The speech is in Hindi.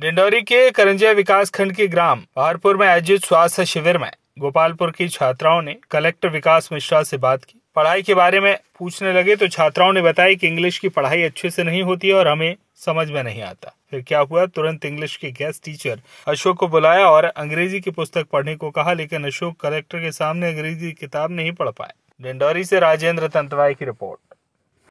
डिंडौरी के करंजिया विकास खंड के ग्राम बहारपुर में आयोजित स्वास्थ्य शिविर में गोपालपुर की छात्राओं ने कलेक्टर विकास मिश्रा से बात की पढ़ाई के बारे में पूछने लगे तो छात्राओं ने बताया कि इंग्लिश की पढ़ाई अच्छे से नहीं होती और हमें समझ में नहीं आता फिर क्या हुआ तुरंत इंग्लिश के गेस्ट टीचर अशोक को बुलाया और अंग्रेजी की पुस्तक पढ़ने को कहा लेकिन अशोक कलेक्टर के सामने अंग्रेजी किताब नहीं पढ़ पाए डिंडौरी से राजेंद्र तंतवाई की रिपोर्ट